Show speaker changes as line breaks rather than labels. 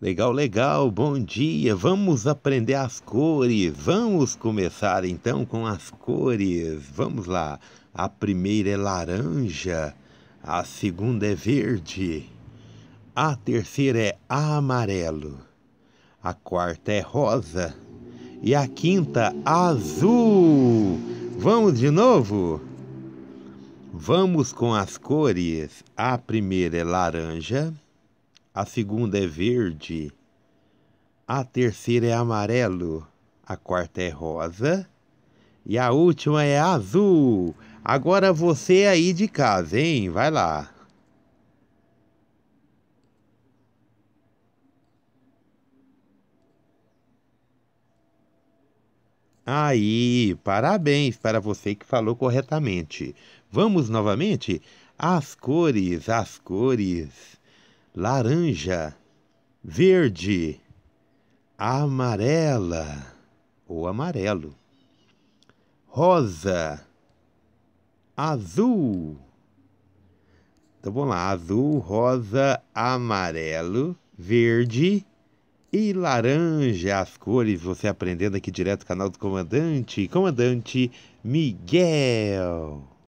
Legal, legal, bom dia. Vamos aprender as cores. Vamos começar então com as cores. Vamos lá. A primeira é laranja, a segunda é verde, a terceira é amarelo, a quarta é rosa e a quinta azul. Vamos de novo? Vamos com as cores. A primeira é laranja a segunda é verde, a terceira é amarelo, a quarta é rosa e a última é azul. Agora você é aí de casa, hein? Vai lá. Aí, parabéns para você que falou corretamente. Vamos novamente? As cores, as cores laranja, verde, amarela ou amarelo, rosa, azul. Então vamos lá: azul, rosa, amarelo, verde e laranja. As cores você aprendendo aqui direto no canal do comandante, comandante Miguel.